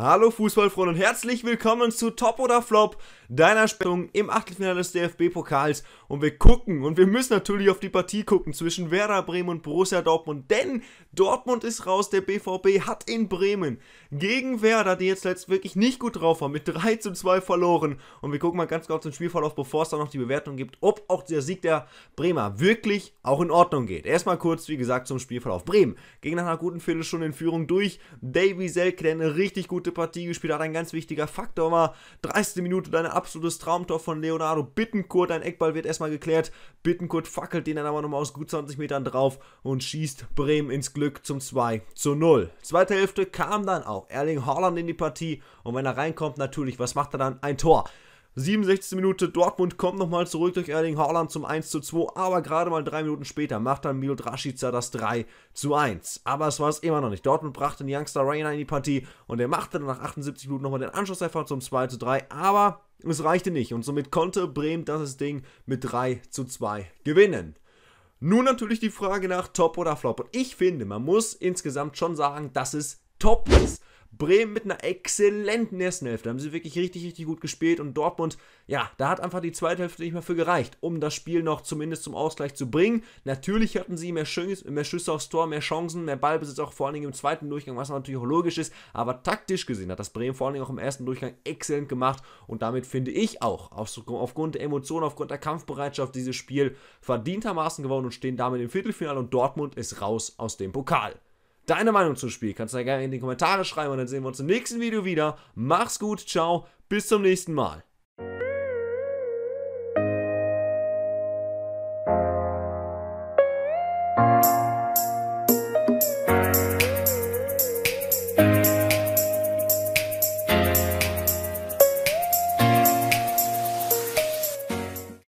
Hallo Fußballfreunde und herzlich willkommen zu Top oder Flop, deiner Stellung im Achtelfinale des DFB-Pokals. Und wir gucken und wir müssen natürlich auf die Partie gucken zwischen Werder Bremen und Borussia Dortmund, denn Dortmund ist raus, der BVB hat in Bremen gegen Werder, die jetzt letztlich wirklich nicht gut drauf waren, mit 3 zu 2 verloren. Und wir gucken mal ganz kurz den Spielverlauf, bevor es dann noch die Bewertung gibt, ob auch der Sieg der Bremer wirklich auch in Ordnung geht. Erstmal kurz, wie gesagt, zum Spielverlauf. Bremen ging nach einer guten Viertelstunde in Führung durch. Davy Selke, der eine richtig gute gute Partie gespielt hat. Ein ganz wichtiger Faktor war 30. Minute dein absolutes Traumtor von Leonardo Bittenkurt. Ein Eckball wird erstmal geklärt. Bittenkurt fackelt den dann aber nochmal aus gut 20 Metern drauf und schießt Bremen ins Glück zum 2 zu 0. Zweite Hälfte kam dann auch Erling Haaland in die Partie und wenn er reinkommt, natürlich, was macht er dann? Ein Tor. 67. Minute, Dortmund kommt nochmal zurück durch Erling Haaland zum 1 zu 2, aber gerade mal drei Minuten später macht dann Milo Rashica das 3 zu 1. Aber es war es immer noch nicht. Dortmund brachte den Youngster Rainer in die Partie und er machte dann nach 78 Minuten nochmal den Anschlusstreffer zum 2 zu 3, aber es reichte nicht und somit konnte Bremen das Ding mit 3 zu 2 gewinnen. Nun natürlich die Frage nach Top oder Flop. Und ich finde, man muss insgesamt schon sagen, dass es Top ist. Bremen mit einer exzellenten ersten Hälfte. Da haben sie wirklich richtig, richtig gut gespielt. Und Dortmund, ja, da hat einfach die zweite Hälfte nicht mehr für gereicht, um das Spiel noch zumindest zum Ausgleich zu bringen. Natürlich hatten sie mehr, Schüsse, mehr Schüsse aufs Tor, mehr Chancen, mehr Ballbesitz, auch vor allen Dingen im zweiten Durchgang, was natürlich auch logisch ist. Aber taktisch gesehen hat das Bremen vor allen Dingen auch im ersten Durchgang exzellent gemacht. Und damit finde ich auch, aufgrund der Emotionen, aufgrund der Kampfbereitschaft, dieses Spiel verdientermaßen gewonnen und stehen damit im Viertelfinale. Und Dortmund ist raus aus dem Pokal deine Meinung zum Spiel. Kannst du ja gerne in die Kommentare schreiben und dann sehen wir uns im nächsten Video wieder. Mach's gut, ciao, bis zum nächsten Mal.